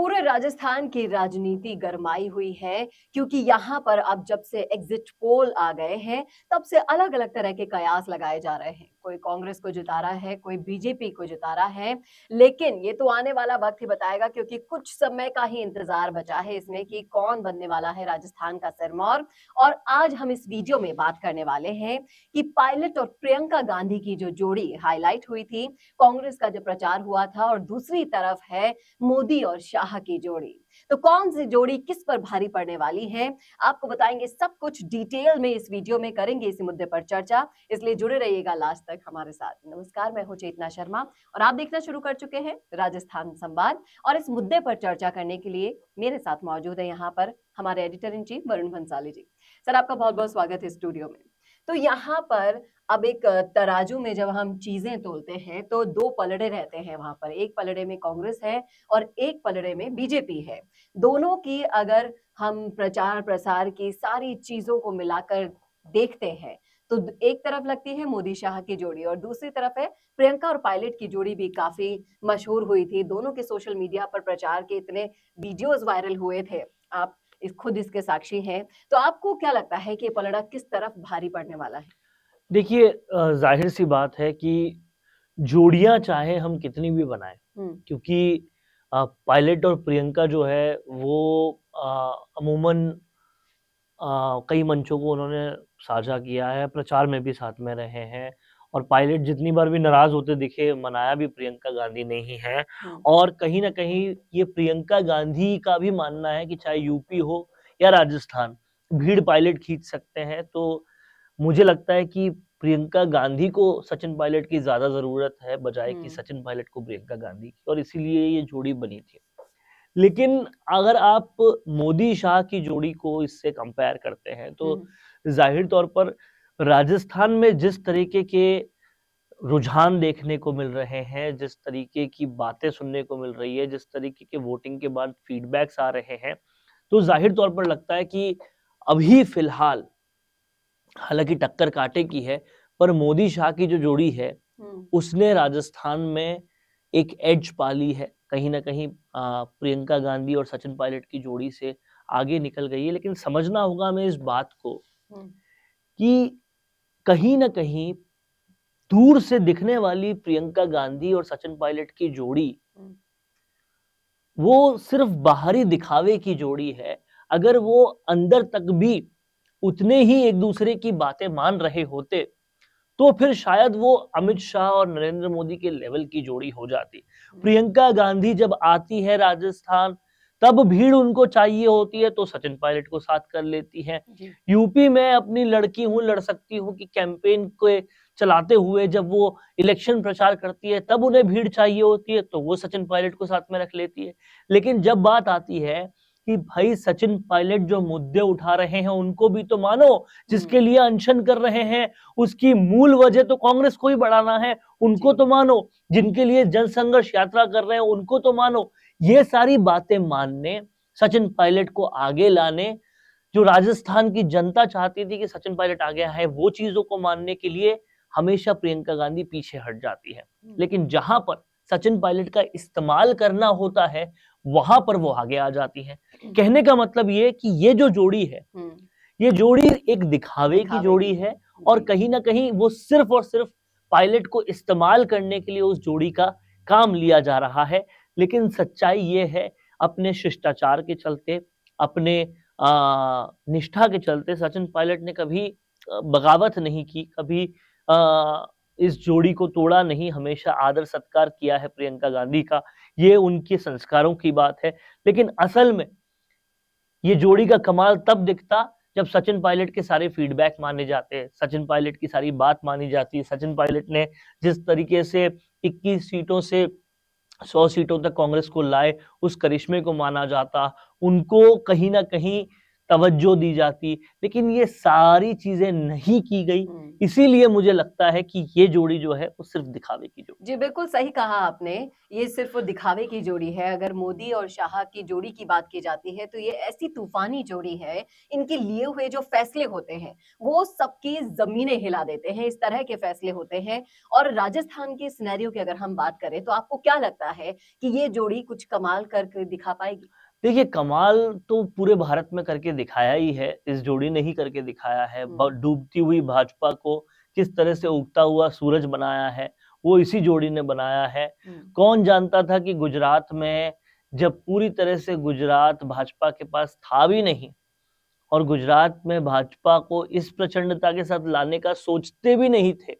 पूरे राजस्थान की राजनीति गरमाई हुई है क्योंकि यहाँ पर अब जब से एग्जिट पोल आ गए हैं तब से अलग अलग तरह के कयास लगाए जा रहे हैं कोई कांग्रेस को जिता रहा है कोई बीजेपी को जिता रहा है लेकिन ये तो आने वाला वक्त ही बताएगा क्योंकि कुछ समय का ही इंतजार बचा है इसमें कि कौन बनने वाला है राजस्थान का सिरमौर और आज हम इस वीडियो में बात करने वाले हैं कि पायलट और प्रियंका गांधी की जो जोड़ी हाईलाइट हुई थी कांग्रेस का जो प्रचार हुआ था और दूसरी तरफ है मोदी और शाह की जोड़ी तो कौन सी जोड़ी किस पर भारी पड़ने वाली है आपको बताएंगे सब कुछ डिटेल में इस वीडियो में करेंगे इसी मुद्दे पर चर्चा इसलिए जुड़े रहिएगा लास्ट तक हमारे साथ नमस्कार मैं हूँ चेतना शर्मा और आप देखना शुरू कर चुके हैं राजस्थान संवाद और इस मुद्दे पर चर्चा करने के लिए मेरे साथ मौजूद है यहाँ पर हमारे editor in chief Varun Bhansali ji sir आपका बहुत बहुत स्वागत है स्टूडियो में तो यहाँ पर अब एक तराजू में जब हम चीजें तोलते हैं तो दो पलड़े रहते हैं वहां पर एक पलड़े में कांग्रेस है और एक पलड़े में बीजेपी है दोनों की अगर हम प्रचार प्रसार की सारी चीजों को मिलाकर देखते हैं तो एक तरफ लगती है मोदी शाह की जोड़ी और दूसरी तरफ है प्रियंका और पायलट की जोड़ी भी काफी मशहूर हुई थी दोनों के सोशल मीडिया पर प्रचार के इतने वीडियोस वायरल हुए थे आप इस खुद इसके साक्षी हैं तो आपको क्या लगता है कि पलड़ा किस तरफ भारी पड़ने वाला है देखिए जाहिर सी बात है कि जोड़ियां चाहे हम कितनी भी बनाए क्योंकि पायलट और प्रियंका जो है वो अमूमन कई मंचों को उन्होंने साझा किया है प्रचार में भी साथ में रहे हैं और पायलट जितनी बार भी नाराज होते दिखे मनाया भी प्रियंका गांधी ने ही है हाँ। और कहीं ना कहीं ये प्रियंका गांधी का भी मानना है कि चाहे यूपी हो या राजस्थान भीड़ पायलट खींच सकते हैं तो मुझे लगता है कि प्रियंका गांधी को सचिन पायलट की ज्यादा जरूरत है बजाय कि हम्म। सचिन पायलट को प्रियंका गांधी की और इसीलिए ये जोड़ी बनी थी लेकिन अगर आप मोदी शाह की जोड़ी को इससे कंपेयर करते हैं तो हम्म। जाहिर तौर पर राजस्थान में जिस तरीके के रुझान देखने को मिल रहे हैं जिस तरीके की बातें सुनने को मिल रही है जिस तरीके के वोटिंग के बाद फीडबैक्स आ रहे हैं तो जाहिर तौर पर लगता है कि अभी फिलहाल हालांकि टक्कर काटे की है पर मोदी शाह की जो जोड़ी है हम्म। उसने राजस्थान में एक एज पा ली है कहीं ना कहीं प्रियंका गांधी और सचिन पायलट की जोड़ी से आगे निकल गई है लेकिन समझना होगा हमें इस बात को हम्म। कि कहीं ना कहीं दूर से दिखने वाली प्रियंका गांधी और सचिन पायलट की जोड़ी वो सिर्फ बाहरी दिखावे की जोड़ी है अगर वो अंदर तक भी उतने ही एक दूसरे की बातें मान रहे होते तो फिर शायद वो अमित शाह और नरेंद्र मोदी के लेवल की जोड़ी हो जाती हम्म। प्रियंका गांधी जब आती है राजस्थान तब भीड़ उनको चाहिए होती है तो सचिन पायलट को साथ कर लेती है यूपी में अपनी लड़की हूँ लड़ सकती हूँ कि कैंपेन को चलाते हुए जब वो इलेक्शन प्रचार करती है तब उन्हें भीड़ चाहिए होती है तो वो सचिन पायलट को साथ में रख लेती है लेकिन जब बात आती है कि भाई सचिन पायलट जो मुद्दे उठा रहे हैं उनको भी तो मानो जिसके हम्म। लिए अनशन कर रहे हैं उसकी मूल वजह तो कांग्रेस को ही बढ़ाना है उनको तो मानो जिनके लिए जनसंघर्ष यात्रा कर रहे हैं उनको तो मानो ये सारी बातें मानने सचिन पायलट को आगे लाने जो राजस्थान की जनता चाहती थी कि सचिन पायलट आगे आए वो चीजों को मानने के लिए हमेशा प्रियंका गांधी पीछे हट जाती है हम्म। लेकिन जहां पर सचिन पायलट का इस्तेमाल करना होता है वहां पर वो आगे आ जाती है हम्म। कहने का मतलब ये कि ये जो जोड़ी है हम्म। ये जोड़ी एक दिखावे, दिखावे की जोड़ी है और कहीं ना कहीं वो सिर्फ और सिर्फ पायलट को इस्तेमाल करने के लिए उस जोड़ी का काम लिया जा रहा है लेकिन सच्चाई ये है अपने शिष्टाचार के चलते अपने आ, निष्ठा के चलते सचिन पायलट ने कभी बगावत नहीं की कभी आ, इस जोड़ी को तोड़ा नहीं हमेशा आदर सत्कार किया है प्रियंका गांधी का ये उनके संस्कारों की बात है लेकिन असल में ये जोड़ी का कमाल तब दिखता जब सचिन पायलट के सारे फीडबैक माने जाते हैं सचिन पायलट की सारी बात मानी जाती है सचिन पायलट ने जिस तरीके से 21 सीटों से सौ सीटों तक कांग्रेस को लाए उस करिश्मे को माना जाता उनको कहीं ना कहीं तवज्जो दी जाती लेकिन ये सारी चीजें नहीं की गई हम्म। इसीलिए मुझे लगता है कि ये जोड़ी जो है वो सिर्फ दिखावे की जोड़ी जी बिल्कुल सही कहा आपने ये सिर्फ दिखावे की जोड़ी है अगर मोदी और शाह की जोड़ी की बात की जाती है तो ये ऐसी तूफानी जोड़ी है इनके लिए हुए जो फैसले होते हैं वो सबकी जमीने हिला देते हैं इस तरह के फैसले होते हैं और राजस्थान के सिनेरियो की अगर हम बात करें तो आपको क्या लगता है कि ये जोड़ी कुछ कमाल करके दिखा पाएगी देखिए कमाल तो पूरे भारत में करके दिखाया ही है इस जोड़ी ने ही करके दिखाया है डूबती हुई भाजपा को किस तरह से उगता हुआ सूरज बनाया है वो इसी जोड़ी ने बनाया है कौन जानता था कि गुजरात में जब पूरी तरह से गुजरात भाजपा के पास था भी नहीं और गुजरात में भाजपा को इस प्रचंडता के साथ लाने का सोचते भी नहीं थे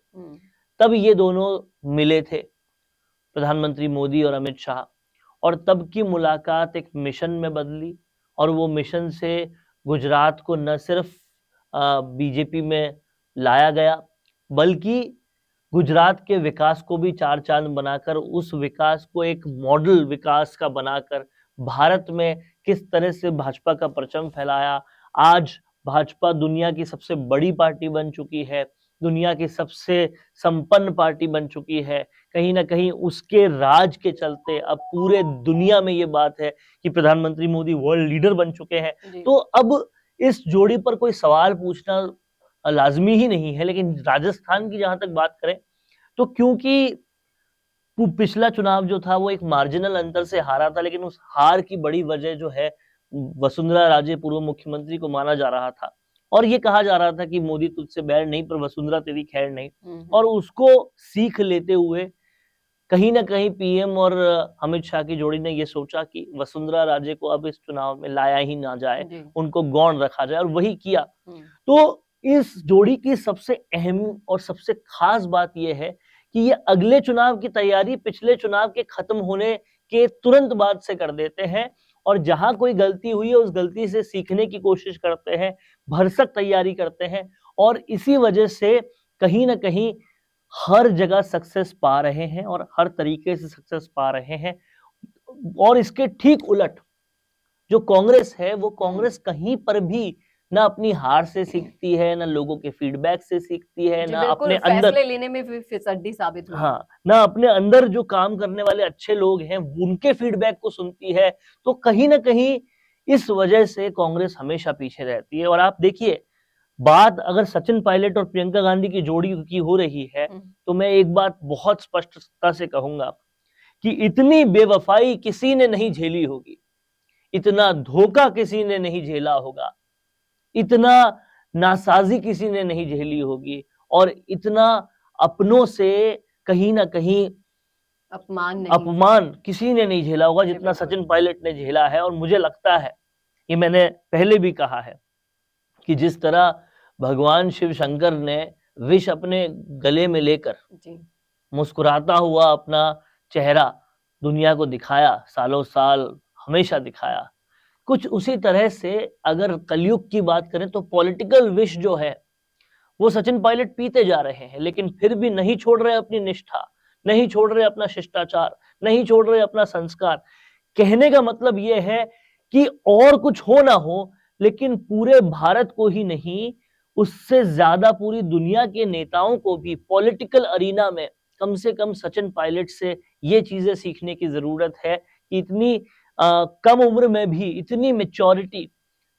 तब ये दोनों मिले थे प्रधानमंत्री मोदी और अमित शाह और तब की मुलाकात एक मिशन में बदली और वो मिशन से गुजरात को न सिर्फ बीजेपी में लाया गया बल्कि गुजरात के विकास को भी चार चांद बनाकर उस विकास को एक मॉडल विकास का बनाकर भारत में किस तरह से भाजपा का परचम फैलाया आज भाजपा दुनिया की सबसे बड़ी पार्टी बन चुकी है दुनिया की सबसे संपन्न पार्टी बन चुकी है कहीं ना कहीं उसके राज के चलते अब पूरे दुनिया में ये बात है कि प्रधानमंत्री मोदी वर्ल्ड लीडर बन चुके हैं तो अब इस जोड़ी पर कोई सवाल पूछना लाजमी ही नहीं है लेकिन राजस्थान की जहां तक बात करें तो क्योंकि पिछला चुनाव जो था वो एक मार्जिनल अंतर से हारा था लेकिन उस हार की बड़ी वजह जो है वसुंधरा राजे पूर्व मुख्यमंत्री को माना जा रहा था और ये कहा जा रहा था कि मोदी तुझसे बैर नहीं पर वसुंधरा तेरी खैर नहीं, और उसको सीख लेते हुए कहीं ना कहीं पीएम और अमित शाह की जोड़ी ने ये सोचा कि वसुंधरा राजे को अब इस चुनाव में लाया ही ना जाए उनको गौण रखा जाए और वही किया हम्म। तो इस जोड़ी की सबसे अहम और सबसे खास बात यह है कि ये अगले चुनाव की तैयारी पिछले चुनाव के खत्म होने के तुरंत बाद से कर देते हैं और जहां कोई गलती हुई है उस गलती से सीखने की कोशिश करते हैं भरसक तैयारी करते हैं और इसी वजह से कहीं ना कहीं हर जगह सक्सेस पा रहे हैं और हर तरीके से सक्सेस पा रहे हैं और इसके ठीक उलट जो कांग्रेस है वो कांग्रेस कहीं पर भी ना अपनी हार से सीखती है ना लोगों के फीडबैक से सीखती है ना अपने अंदर लेने में फिसड्डी साबित हाँ ना अपने अंदर जो काम करने वाले अच्छे लोग हैं उनके फीडबैक को सुनती है तो कहीं ना कहीं इस वजह से कांग्रेस हमेशा पीछे रहती है और आप देखिए बात अगर सचिन पायलट और प्रियंका गांधी की जोड़ी की हो रही है हम्म। तो मैं एक बात बहुत स्पष्टता से कहूंगा कि इतनी बेवफाई किसी ने नहीं झेली होगी इतना धोखा किसी ने नहीं झेला होगा इतना नासाजी किसी ने नहीं झेली होगी और इतना अपनों से कहीं ना कहीं अपमान नहीं। अपमान किसी ने नहीं झेला होगा जितना सचिन पायलट ने झेला है और मुझे लगता है ये मैंने पहले भी कहा है कि जिस तरह भगवान शिव शंकर ने विष अपने गले में लेकर मुस्कुराता हुआ अपना चेहरा दुनिया को दिखाया सालों साल हमेशा दिखाया कुछ उसी तरह से अगर कलयुग की बात करें तो पॉलिटिकल विष जो है वो सचिन पायलट पीते जा रहे हैं लेकिन फिर भी नहीं छोड़ रहे अपनी निष्ठा नहीं छोड़ रहे अपना शिष्टाचार नहीं छोड़ रहे अपना संस्कार कहने का मतलब ये है कि और कुछ हो ना हो लेकिन पूरे भारत को ही नहीं उससे ज्यादा पूरी दुनिया के नेताओं को भी पॉलिटिकल अरीना में कम से कम सचिन पायलट से ये चीजें सीखने की जरूरत है कि इतनी आ, कम उम्र में भी इतनी मेच्योरिटी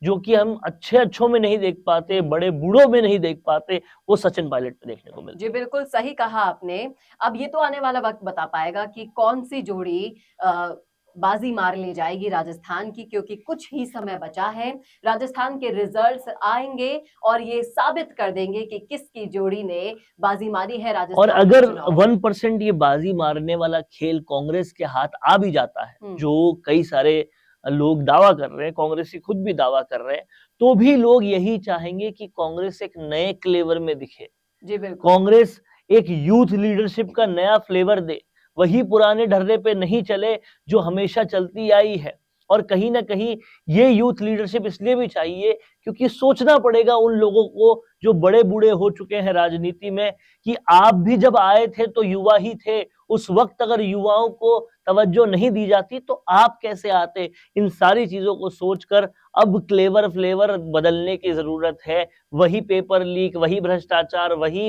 जो कि हम अच्छे अच्छों में नहीं देख पाते बड़े बूढ़ों में नहीं देख पाते वो सचिन पायलट में देखने को मिलता जी बिल्कुल सही कहा आपने अब ये तो आने वाला वक्त बता पाएगा कि कौन सी जोड़ी आ, बाजी मार ली जाएगी राजस्थान की क्योंकि कुछ ही समय बचा है राजस्थान के रिजल्ट्स आएंगे और ये साबित कर देंगे कि किसकी जोड़ी ने बाजी मारी है राजस्थान और अगर वन परसेंट ये बाजी मारने वाला खेल कांग्रेस के हाथ आ भी जाता है हम्म। जो कई सारे लोग दावा कर रहे हैं कांग्रेस खुद भी दावा कर रहे हैं तो भी लोग यही चाहेंगे कि कांग्रेस एक नए क्लेवर में दिखे जी बिल्कुल कांग्रेस एक यूथ लीडरशिप का नया फ्लेवर दे वही पुराने ढर्रे पे नहीं चले जो हमेशा चलती आई है और कहीं ना कहीं ये यूथ लीडरशिप इसलिए भी चाहिए क्योंकि सोचना पड़ेगा उन लोगों को जो बड़े बूढ़े हो चुके हैं राजनीति में कि आप भी जब आए थे तो युवा ही थे उस वक्त अगर युवाओं को तवज्जो नहीं दी जाती तो आप कैसे आते इन सारी चीजों को सोचकर अब क्लेवर फ्लेवर बदलने की जरूरत है वही पेपर लीक वही भ्रष्टाचार वही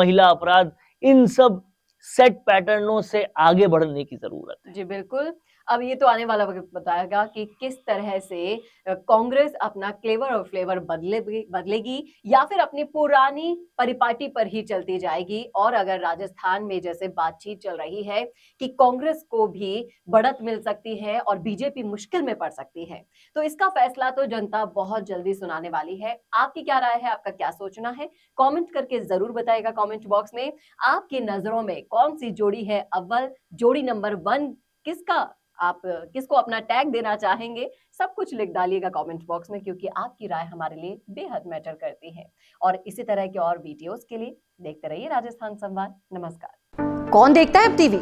महिला अपराध इन सब सेट पैटर्नों से आगे बढ़ने की जरूरत है जी बिल्कुल अब ये तो आने वाला वक्त बताएगा कि किस तरह से कांग्रेस अपना क्लेवर और फ्लेवर बदले बदलेगी या फिर अपनी पुरानी परिपाटी पर ही चलती जाएगी और अगर राजस्थान में जैसे बातचीत चल रही है कि कांग्रेस को भी बढ़त मिल सकती है और बीजेपी मुश्किल में पड़ सकती है तो इसका फैसला तो जनता बहुत जल्दी सुनाने वाली है आपकी क्या राय है आपका क्या सोचना है कॉमेंट करके जरूर बताएगा कॉमेंट बॉक्स में आपकी नजरों में कौन सी जोड़ी है अव्वल जोड़ी नंबर वन किसका आप किसको अपना टैग देना चाहेंगे सब कुछ लिख डालिएगा कमेंट बॉक्स में क्योंकि आपकी राय हमारे लिए बेहद मैटर करती है और इसी तरह के और वीडियोस के लिए देखते रहिए राजस्थान संवाद नमस्कार कौन देखता है अब टीवी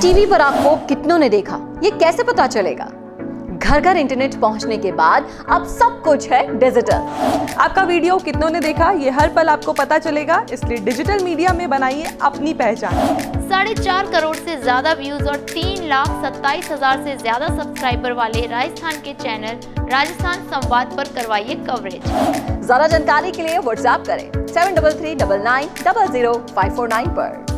टीवी पर आपको कितनों ने देखा ये कैसे पता चलेगा घर घर इंटरनेट पहुंचने के बाद अब सब कुछ है डिजिटल आपका वीडियो कितनों ने देखा ये हर पल आपको पता चलेगा इसलिए डिजिटल मीडिया में बनाइए अपनी पहचान साढ़े चार करोड़ से ज्यादा व्यूज और तीन लाख सत्ताईस हजार से ज्यादा सब्सक्राइबर वाले राजस्थान के चैनल राजस्थान संवाद पर करवाइए कवरेज ज्यादा जानकारी के लिए व्हाट्सएप करें seven double three double nine double zero five four nine आरोप